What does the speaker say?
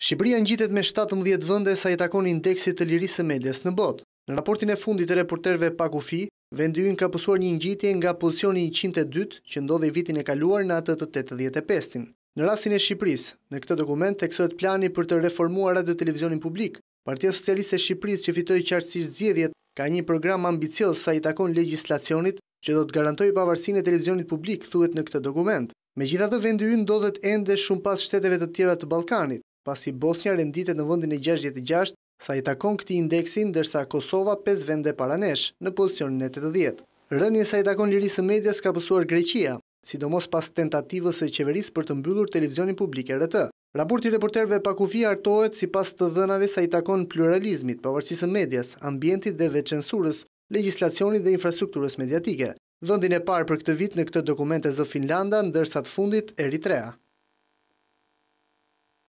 Shqipëria ngjitet me 17 vënde sa i takon indeksit të lirisë së medias në botë. Në raportin e fundit të reporterëve Pakufi, vendi ynë ka pësuar një ngjitje nga pozicioni 102 që ndodhi vitin e kaluar në atë të 85-tin. Në rastin e Shqipërisë, në këtë dokument teksohet plani për të reformuar radio televizionin publik. Partia Socialiste e Shqipërisë që fitoi qartësisht zgjedhjet ka një program ambicioz sa i takon legjislacionit që do të garantojë pavarësinë e televizionit publik, thuhet në këtë dokument. Megjithatë, vendi ynë ndodhet ende shumë pas shteteve të tjera të Ballkanit pasi Bosnia renditet në vëndin e 66, sa i takon këti indeksin, dërsa Kosova 5 vende paranesh në pozicionin e 80. Rënje sa i takon lirisë medjas ka pësuar Greqia, sidomos pas tentativës e qeveris për të mbyllur televizionin publike rëtë. Raporti reporterve pa kufi artohet si pas të dhënave sa i takon pluralizmit, pavarësisë medjas, ambientit dhe veçensurës, legislacionit dhe infrastrukturës mediatike. Vëndin e parë për këtë vit në këtë dokumente zë Finlanda, ndërsa të fundit Eritrea.